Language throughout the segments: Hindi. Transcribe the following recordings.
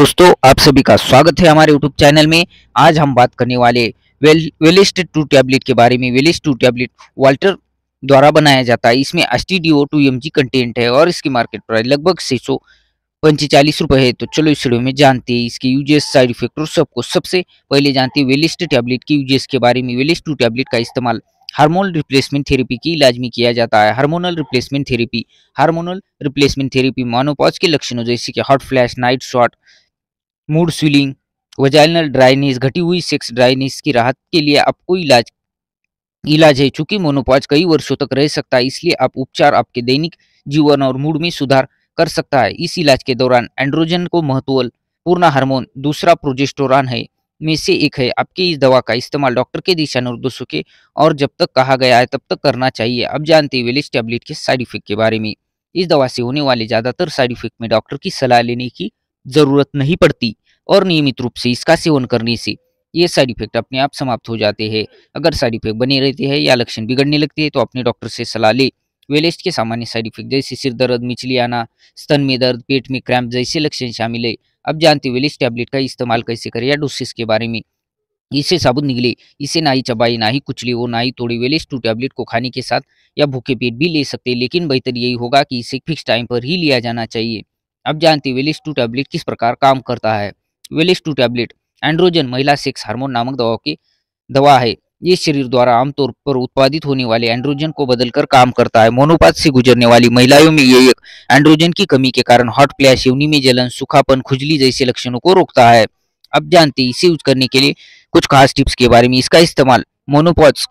दोस्तों आप सभी का स्वागत है हमारे यूट्यूब चैनल में आज हम बात करने वाले वेल वेलिस्ट टू टैबलेट के बारे में वेलिस्ट टू टैबलेट वाल्टर द्वारा बनाया जाता है इसमें S T D O two M G content है और इसकी मार्केट प्राइस लगभग छः सौ पंचेचालीस रुपये है तो चलो इस वीडियो में जानते हैं इसके यूजेस साइड इफेक्ट और सबको सबसे पहले जानते हैं वेलिस्ट टैबलेट के यूजेस के बारे में वेलिस्ट टू टैबलेट का इस्तेमाल हार्मोनल रिप्लेसमेंट थेरेपी की इलाज में किया जाता है hormonal replacement therapy hormonal replacement therapy menopause के लक्षणों जैसे कि hot flash night shot mood swelling vaginal dryness घटी हुई सेक्स ड्राइनेस की राहत के लिए आपको इलाज इलाज है चूंकि मोनोपॉज कई वर्षों तक रह सकता है इसलिए आप उपचार आपके दैनिक जीवन और मूड में सुधार कर सकता है इस इलाज के दौरान एंड्रोजन को महत्व पूर्ण हार्मोन दूसरा प्रोजेस्टोरान है में से एक है आपके इस दवा का इस्तेमाल डॉक्टर के दिशा निर्देशों के और जब तक कहा गया है तब तक करना चाहिए अब जानते वेलिस टैबलेट के साइड इफेक्ट के बारे में इस दवा से होने वाले ज़्यादातर साइड इफेक्ट में डॉक्टर की सलाह लेने की ज़रूरत नहीं पड़ती और नियमित रूप से इसका सेवन करने से ये साइड इफेक्ट अपने आप समाप्त हो जाते हैं अगर साइड इफेक्ट बने रहते हैं या लक्षण बिगड़ने लगते हैं तो अपने डॉक्टर से सलाह ले वेलेस्ट के सामान्य साइड इफेक्ट जैसे सिर दर्द मिचली आना स्तन में दर्द पेट में क्रैम्प जैसे लक्षण शामिल है अब जानते वेलेस्ट टैबलेट का इस्तेमाल कैसे करें या डोसेस के बारे में इससे साबुत निकले इसे ना ही चबाए ना ही कुचले वो ना ही तोड़े वेलेस टू टैबलेट को खाने के साथ या भूखे पेट भी ले सकते लेकिन बेहतर यही होगा कि इसे फिक्स टाइम पर ही लिया जाना चाहिए अब जानती विलिस टू टैबलेट किस प्रकार काम करता है विलिस टू टैबलेट एंड्रोजन महिला सेक्स हार्मोन नामक दवाओं की दवा है ये शरीर द्वारा आमतौर पर उत्पादित होने वाले एंड्रोजन को बदलकर काम करता है मोनोपात से गुजरने वाली महिलाओं में ये एक एंड्रोजन की कमी के कारण हॉट प्लैश यूनी में जलन सुखापन खुजली जैसे लक्षणों को रोकता है अब जानते इसे यूज करने के लिए कुछ खास टिप्स के बारे में इसका इस्तेमाल मोनोपॉट्स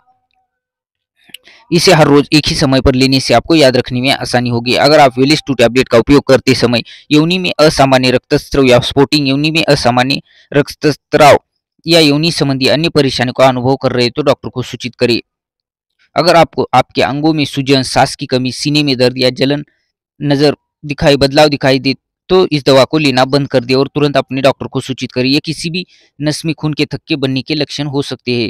इसे हर रोज एक ही समय पर लेने से आपको याद रखने में आसानी होगी अगर आप वेलिस टू टैबलेट का उपयोग करते समय योनि में असामान्य रक्तस्त्राव या स्पोर्टिंग योनि में असामान्य रक्तस्त्राव या योनि संबंधी अन्य परेशानी का अनुभव कर रहे तो डॉक्टर को सूचित करें अगर आपको आपके अंगों में सूजन सांस की कमी सीने में दर्द या जलन नजर दिखाई बदलाव दिखाई दे तो इस दवा को लेना बंद कर दे और तुरंत अपने डॉक्टर को सूचित करिए किसी भी नस में खून के थक्के बनने के लक्षण हो सकते हैं